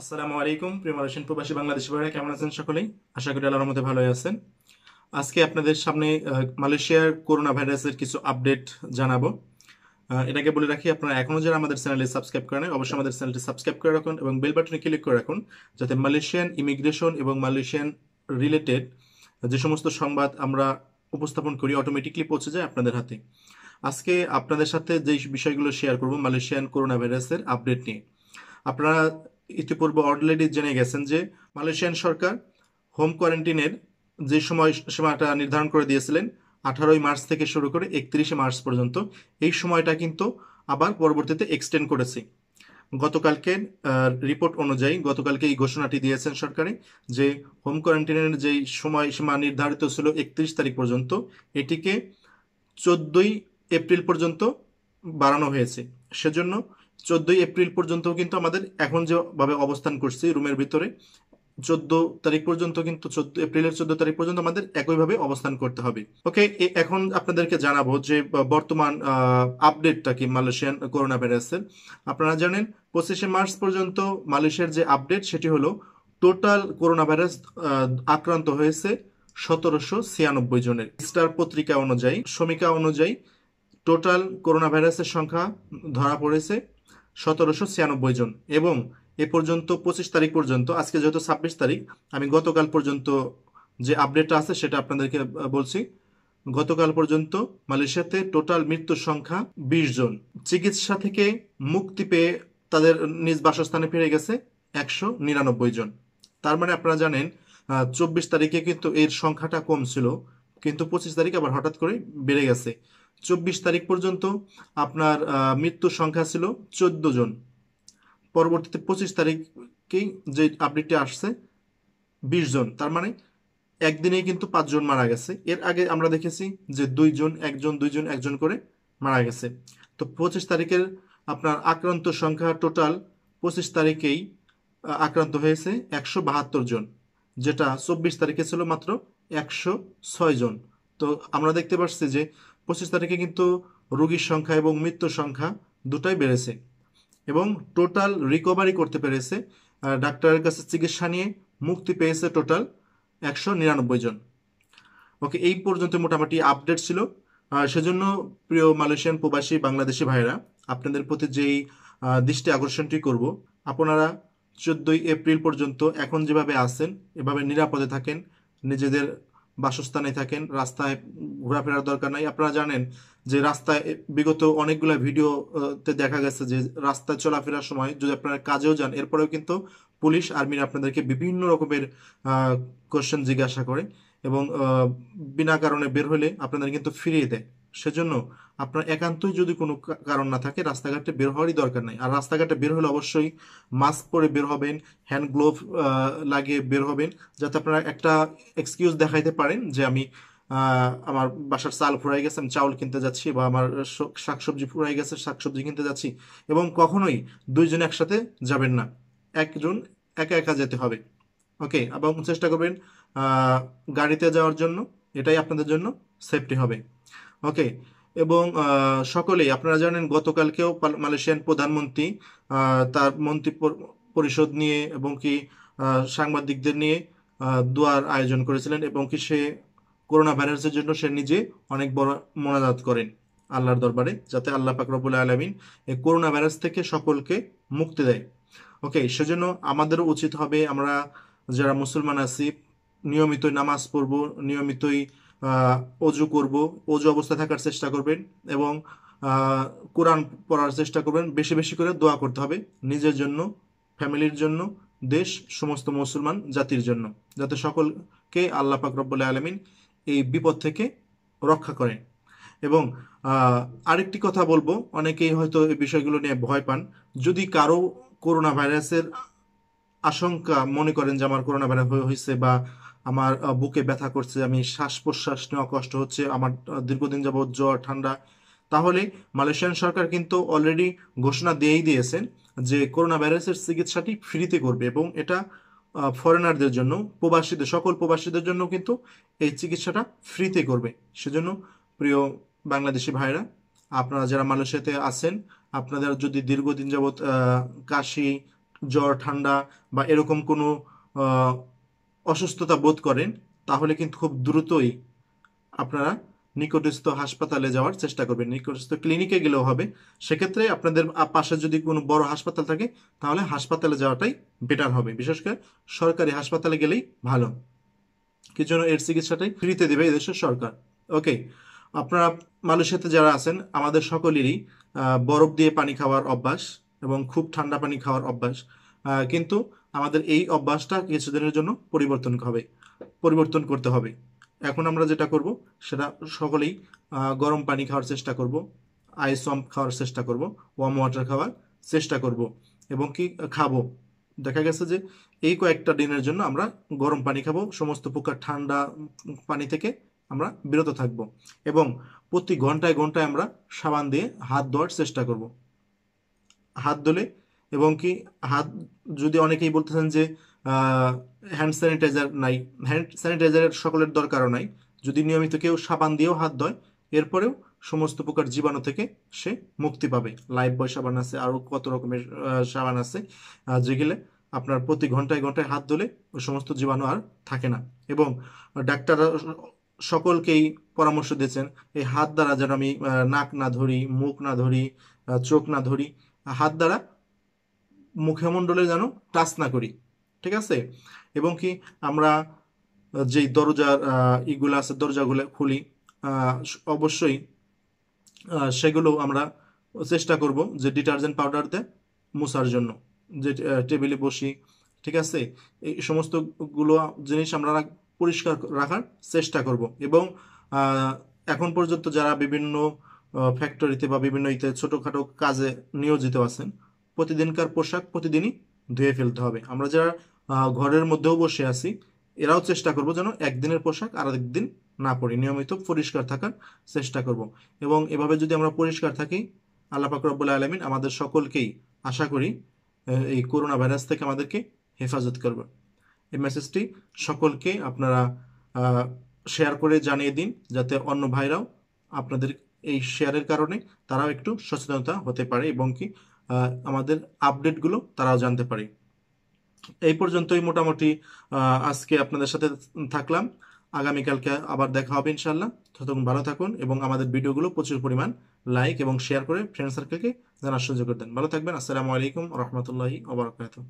আসসালামু আলাইকুম প্রিয় মালয়েশিয়ান প্রবাসী বাংলাদেশি ভাইরা কেমন আছেন সকলেই আশা করি আল্লাহর মধ্যে ভালোই আছেন আজকে আপনাদের সামনে মালয়েশিয়ার করোনা ভাইরাসের কিছু আপডেট জানাবো এটাকে বলে রাখি আপনারা এখনও যারা আমাদের চ্যানেলে সাবস্ক্রাইব করেন অবশ্যই আমাদের চ্যানেলটি সাবস্ক্রাইব করে রাখুন এবং বেল বাটনে ক্লিক করে রাখুন যাতে মালয়েশিয়ান ইমিগ্রেশন এবং মালয়েশিয়ান রিলেটেড যে সমস্ত সংবাদ আমরা উপস্থাপন করি অটোমেটিকলি পৌঁছে যায় আপনাদের হাতে আজকে আপনাদের সাথে যেই বিষয়গুলো শেয়ার করব মালয়েশিয়ান করোনা ভাইরাসের আপডেট নিয়ে আপনারা ইতিপূর্বে অলরেডি জেনে গেছেন যে মালয়েশিয়ান সরকার হোম কোয়ারেন্টিনের যে সময় সীমাটা নির্ধারণ করে দিয়েছিলেন আঠারোই মার্চ থেকে শুরু করে একত্রিশে মার্চ পর্যন্ত এই সময়টা কিন্তু আবার পরবর্তীতে এক্সটেন্ড করেছে গতকালকে রিপোর্ট অনুযায়ী গতকালকে এই ঘোষণাটি দিয়েছেন সরকারে যে হোম কোয়ারেন্টিনের যেই সময়সীমা নির্ধারিত ছিল একত্রিশ তারিখ পর্যন্ত এটিকে চোদ্দই এপ্রিল পর্যন্ত বাড়ানো হয়েছে সেজন্য চোদ্দোই এপ্রিল পর্যন্তও কিন্তু আমাদের এখন যেভাবে অবস্থান করছি রুমের ভিতরে চোদ্দ তারিখ পর্যন্ত কিন্তু চোদ্দ এপ্রিলের চোদ্দ তারিখ পর্যন্ত আমাদের একইভাবে অবস্থান করতে হবে ওকে এখন আপনাদেরকে জানাবো যে বর্তমান আপডেটটা কি মালয়েশিয়ান করোনা ভাইরাসের আপনারা জানেন পঁচিশে মার্চ পর্যন্ত মালয়েশিয়ার যে আপডেট সেটি হলো টোটাল করোনা ভাইরাস আক্রান্ত হয়েছে সতেরোশো ছিয়ানব্বই জনের স্টার পত্রিকা অনুযায়ী সমীকা অনুযায়ী টোটাল করোনা ভাইরাসের সংখ্যা ধরা পড়েছে সতেরোশো ছিয়ানব্বই জন এবং এ পর্যন্ত পঁচিশ তারিখ পর্যন্ত আজকে যেহেতু ছাব্বিশ তারিখ আমি গতকাল পর্যন্ত যে আপডেটটা আছে সেটা আপনাদেরকে বলছি গতকাল পর্যন্ত মালয়েশিয়াতে টোটাল মৃত্যুর সংখ্যা বিশ জন চিকিৎসা থেকে মুক্তি পেয়ে তাদের নিজ বাসস্থানে ফিরে গেছে একশো নিরানব্বই জন তার মানে আপনারা জানেন চব্বিশ তারিখে কিন্তু এর সংখ্যাটা কম ছিল কিন্তু পঁচিশ তারিখ আবার হঠাৎ করে বেড়ে গেছে চব্বিশ তারিখ পর্যন্ত আপনার মৃত্যুর সংখ্যা ছিল চোদ্দ জন পরবর্তীতে পঁচিশ তারিখকেই যে আপডেটটি আসছে বিশ জন তার মানে একদিনেই কিন্তু পাঁচজন মারা গেছে এর আগে আমরা দেখেছি যে দুইজন একজন দুইজন একজন করে মারা গেছে তো পঁচিশ তারিখের আপনার আক্রান্ত সংখ্যা টোটাল পঁচিশ তারিখেই আক্রান্ত হয়েছে একশো বাহাত্তর জন যেটা চব্বিশ তারিখে ছিল মাত্র একশো ছয় জন তো আমরা দেখতে পাচ্ছি যে পঁচিশ তারিখে কিন্তু রোগীর সংখ্যা এবং মৃত্যুর সংখ্যা দুটাই বেড়েছে এবং টোটাল রিকভারি করতে পেরেছে ডাক্তারের কাছে চিকিৎসা নিয়ে মুক্তি পেয়েছে টোটাল একশো নিরানব্বই জন ওকে এই পর্যন্ত মোটামুটি আপডেট ছিল সেজন্য প্রিয় মালয়েশিয়ান প্রবাসী বাংলাদেশি ভাইরা আপনাদের প্রতি যেই দৃষ্টি আকর্ষণটি করব আপনারা চোদ্দোই এপ্রিল পর্যন্ত এখন যেভাবে আছেন এভাবে নিরাপদে থাকেন নিজেদের বাসস্থানে থাকেন রাস্তায় ঘোরাফেরার দরকার নাই আপনারা জানেন যে রাস্তায় বিগত অনেকগুলো ভিডিওতে দেখা গেছে যে রাস্তায় চলাফেরার সময় যদি আপনারা কাজেও যান এরপরেও কিন্তু পুলিশ আর্মিরা আপনাদেরকে বিভিন্ন রকমের কোশ্চেন জিজ্ঞাসা করে এবং বিনা কারণে বের হলে আপনাদের কিন্তু ফিরিয়ে দেয় সেজন্য আপনার একান্তই যদি কোনো কারণ না থাকে রাস্তাঘাটে বের হওয়ারই দরকার নাই আর রাস্তাঘাটে বের হলে অবশ্যই মাস্ক পরে বের হবেন হ্যান্ড গ্লোভ লাগিয়ে বের হবেন যাতে আপনারা একটা এক্সকিউজ দেখাইতে পারেন যে আমি আমার বাসার চাল ফুরাই গেছে আমি চাউল কিনতে যাচ্ছি বা আমার শাকসবজি ফুরাই গেছে শাকসবজি কিনতে যাচ্ছি এবং কখনোই দুইজন একসাথে যাবেন না একজন একা একা যেতে হবে ওকে এবং চেষ্টা করবেন গাড়িতে যাওয়ার জন্য এটাই আপনাদের জন্য সেফটি হবে ওকে এবং সকলেই আপনারা জানেন গতকালকেও মালয়েশিয়ান প্রধানমন্ত্রী তার মন্ত্রী পরিষদ নিয়ে এবং কি সাংবাদিকদের নিয়ে দোয়ার আয়োজন করেছিলেন এবং কি সে করোনা ভাইরাসের জন্য সে নিজে অনেক বড় মোনাজাত করেন আল্লাহর দরবারে যাতে আল্লাহ পাকরবুল আলমিন এই করোনা ভাইরাস থেকে সকলকে মুক্তি দেয় ওকে সেজন্য আমাদেরও উচিত হবে আমরা যারা মুসলমান আসিফ নিয়মিতই নামাজ পড়ব নিয়মিতই অজু করব অজু অবস্থা থাকার চেষ্টা করবেন এবং কোরআন পড়ার চেষ্টা করবেন বেশি বেশি করে দোয়া করতে হবে নিজের জন্য ফ্যামিলির জন্য দেশ সমস্ত মুসলমান জাতির জন্য যাতে সকলকে আল্লাহ পাক রব্বুল আলমিন এই বিপদ থেকে রক্ষা করেন এবং আরেকটি কথা বলবো অনেকেই হয়তো এই বিষয়গুলো নিয়ে ভয় পান যদি কারো করোনা ভাইরাসের আশঙ্কা মনে করেন যে আমার করোনা ভাইরাস হয়েছে বা আমার বুকে ব্যথা করছে আমি শ্বাস প্রশ্বাস নেওয়া কষ্ট হচ্ছে আমার দীর্ঘদিন যাবৎ জ্বর ঠান্ডা তাহলে মালয়েশিয়ান সরকার কিন্তু অলরেডি ঘোষণা দিয়েই দিয়েছেন যে করোনা ভাইরাসের চিকিৎসাটি ফ্রিতে করবে এবং এটা ফরেনারদের জন্য প্রবাসীদের সকল প্রবাসীদের জন্য কিন্তু এই চিকিৎসাটা ফ্রিতে করবে সেজন্য প্রিয় বাংলাদেশি ভাইরা আপনারা যারা মালয়েশিয়াতে আছেন আপনাদের যদি দীর্ঘদিন যাবৎ কাশি জ্বর ঠান্ডা বা এরকম কোনো অসুস্থতা বোধ করেন তাহলে কিন্তু খুব দ্রুতই আপনারা নিকটস্থ হাসপাতালে যাওয়ার চেষ্টা করবেন নিকটস্থ ক্লিনিকে গেলেও হবে সেক্ষেত্রে আপনাদের পাশে যদি কোনো বড় হাসপাতাল থাকে তাহলে হাসপাতালে যাওয়াটাই বেটার হবে বিশেষ করে সরকারি হাসপাতালে গেলেই ভালো কি জন্য এর চিকিৎসাটাই ফ্রিতে দেবে এদেশের সরকার ওকে আপনারা মালয়েশিয়াতে যারা আছেন আমাদের সকলেরই বরফ দিয়ে পানি খাওয়ার অভ্যাস এবং খুব ঠান্ডা পানি খাওয়ার অভ্যাস কিন্তু আমাদের এই অভ্যাসটা কিছুদিনের জন্য পরিবর্তন হবে পরিবর্তন করতে হবে এখন আমরা যেটা করব সেটা সকলেই গরম পানি খাওয়ার চেষ্টা করব আইস ওয়াম খাওয়ার চেষ্টা করব ওয়াম ওয়াটার খাওয়ার চেষ্টা করব এবং কি খাবো দেখা গেছে যে এই কয়েকটা দিনের জন্য আমরা গরম পানি খাবো সমস্ত প্রকার ঠান্ডা পানি থেকে আমরা বিরত থাকব এবং প্রতি ঘন্টায় ঘন্টায় আমরা সাবান দিয়ে হাত ধোয়ার চেষ্টা করব হাত ধুলে এবং কি হাত যদি অনেকেই বলতেছেন যে হ্যান্ড স্যানিটাইজার নাই হ্যান্ড স্যানিটাইজারের সকলের দরকারও নাই যদি নিয়মিত কেউ সাবান দিয়েও হাত ধয় এরপরেও সমস্ত প্রকার জীবাণু থেকে সে মুক্তি পাবে লাইফ বয় সাবান আছে আরও কত রকমের সাবান আছে যেগুলো আপনার প্রতি ঘন্টায় ঘন্টায় হাত ধুলে ওই সমস্ত জীবাণু আর থাকে না এবং ডাক্তার সকলকেই পরামর্শ দিয়েছেন এই হাত দ্বারা যেন আমি নাক না ধরি মুখ না ধরি চোখ না ধরি হাত দ্বারা মুখমণ্ডলে যেন টাচ না করি ঠিক আছে এবং কি আমরা যেই দরজার ইগুলো আছে দরজাগুলো খুলি অবশ্যই সেগুলো আমরা চেষ্টা করব যে ডিটারজেন্ট পাউডারতে মুসার জন্য যে টেবিলে বসি ঠিক আছে এই সমস্তগুলো জিনিস আমরা পরিষ্কার রাখার চেষ্টা করব এবং এখন পর্যন্ত যারা বিভিন্ন ফ্যাক্টরিতে বা বিভিন্ন ইতে ছোটোখাটো কাজে নিয়োজিত আছেন প্রতিদিনকার পোশাক প্রতিদিনই ধুয়ে ফেলতে হবে আমরা যারা ঘরের মধ্যেও বসে আছি এরাও চেষ্টা করব যেন একদিনের পোশাক আর একদিন না পরি নিয়মিত পরিষ্কার থাকার চেষ্টা করব এবং এভাবে যদি আমরা পরিষ্কার থাকি আল্লাহ রব্বুল আলমিন আমাদের সকলকেই আশা করি এই করোনা ভাইরাস থেকে আমাদেরকে হেফাজত করবে এই মেসেজটি সকলকে আপনারা শেয়ার করে জানিয়ে দিন যাতে অন্য ভাইরাও আপনাদের এই শেয়ারের কারণে তারাও একটু সচেতনতা হতে পারে এবং কি আমাদের আপডেটগুলো তারাও জানতে পারে এই পর্যন্তই মোটামুটি আজকে আপনাদের সাথে থাকলাম আগামীকালকে আবার দেখা হবে ইনশাল্লাহ ততক্ষণ ভালো থাকুন এবং আমাদের ভিডিওগুলো প্রচুর পরিমাণ লাইক এবং শেয়ার করে ফ্রেন্ড সার্কেলকে জানার সুযোগ করে দেন ভালো থাকবেন আসসালামু আলাইকুম রহমতুল্লাহি ওবরাকাতু